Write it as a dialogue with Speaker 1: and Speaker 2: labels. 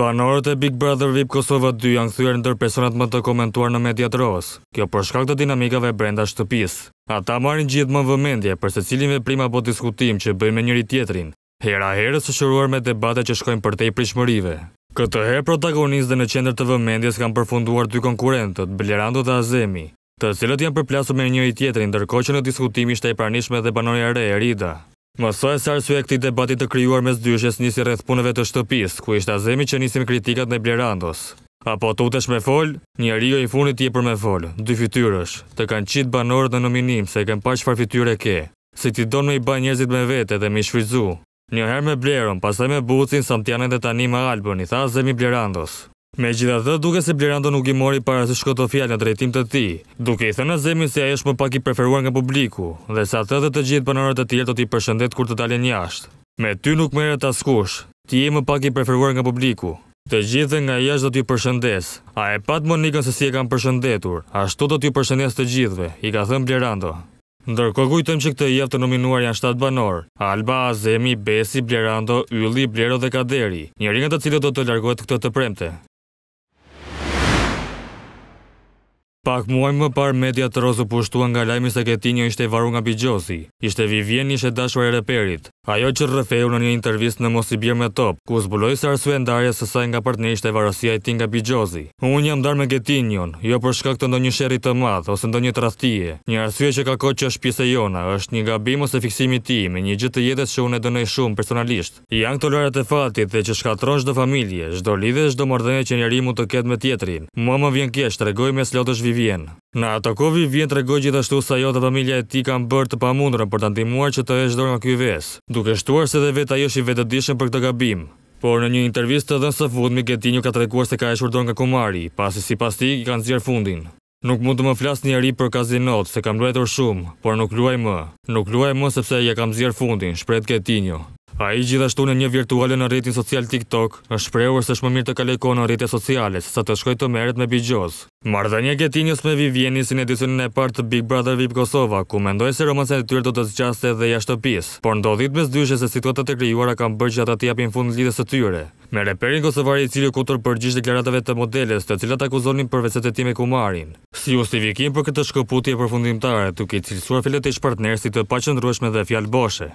Speaker 1: Banorët e Big Brother VIP Kosova 2 janë këthyre ndër personat më të komentuar në mediat rohës, kjo përshkak të dinamikave brenda shtëpis. Ata marrin gjithë më vëmendje për se cilin veprim apo diskutim që bëjmë njëri tjetrin, hera herës së shëruar me debate që shkojnë për te i prishmërive. Këtë herë protagonistë dhe në qendrë të vëmendjes kanë përfunduar dy konkurentët, Blerando dhe Azemi, të cilët janë përplasu me njëri tjetrin, ndërko që në diskutimi ishte i pranishme dhe banorja re, Rida. Mësoj e sarë e këti debati të kryuar me zdyshjes njësi rreth punëve të shtëpisë, ku ishtë azemi që njësim kritikat në Blerandos. Apo të utesh me fol, një i funit je për me fol, dy fityrësh, të kanë qitë banorët në nominim se e kanë pash far ke, si ti donë me i bën njerëzit me vete dhe me i Një Njëherë me Bleron, pasaj me bucin, Santianën dhe tani me Albon, i tha azemi Blerandos. Me gjitha dhe duke se Blerando nuk i mori para se shkoto fjallë në drejtim të ti, duke i thënë në zemi se a jesh më pak i preferuar nga publiku, dhe sa të dhe të gjithë përnërët të tjerë të ti përshëndet kur të talen jashtë. Me ty nuk mere të askush, ti e më pak i preferuar nga publiku. Të gjithë nga jashtë do t'ju përshëndes, a e pat Monikën se si e kam përshëndetur, ashtu do t'ju përshëndes të gjithëve, i ka thënë Blerando. Ndërko kujtëm që këtë jetë të nominuar janë 7 banor, Alba, Azemi, Besi, Blerando, Ylli, Blero dhe Kaderi, njëri nga të cilët do të largohet këtë të premte. Pak muaj më par, media të rozu pushtua nga lajmi se Ketinjo ishte varu nga Bigjosi, ishte Vivien ishte dashur e reperit, Ajo që rrëfeu në një intervjist në Mosibir me Top, ku zbuloj se arsue ndarje sësaj nga partnerisht e varosia e tinga Bijozi. Unë jam dar me Getinjon, jo për shkak të ndo një sherit të madhë ose ndo një trastije. Një arsue që ka ko që është pise jona, është një gabim ose fiksimi ti me një gjithë të jetës që unë e dënoj shumë personalisht. Janë të lërët e fatit dhe që shkatron shdo familje, shdo lidhe shdo mordhene që njeri mund të ketë me tjetrin. Mua më vjen Në kovi vjen të regoj gjithashtu sa jo dhe familja e ti kam bërë të pamundrën për të antimuar që të dorë nga kjoj ves, duke shtuar se dhe veta jo shi vetëdishën për këtë gabim. Por në një intervjist të dhënë së fund, Miketinju ka të rekuar se ka dorë nga kumari, pasi si pas ti i kanë zirë fundin. Nuk mund të më flas një ri për kazinot, se kam luajtur shumë, por nuk luaj më. Nuk luaj më sepse ja kam zirë fundin, shpret Ketinju. A i gjithashtu në një virtuale në rritin social TikTok, është preuër është shmë mirë të kaleko në rritin sociale, sa të shkoj të meret me bigjoz. Mardhe një me Vivieni si në edicionin e partë të Big Brother Vip Kosova, ku mendoj se romansen të tyrë do të zgjaste dhe jashtë të por ndodhit me zdyshe se situatet e kryuara kam bërë që ata të japin fund në lidhës të tyre. Me reperin Kosovari i cilë ku për deklaratave të modeles të cilat akuzonin për vese të kumarin. Si justifikim për këtë shkëputi e përfundimtare, tuk i cilësuar filet e shpartnerësi të pa qëndrueshme dhe fjalë boshe.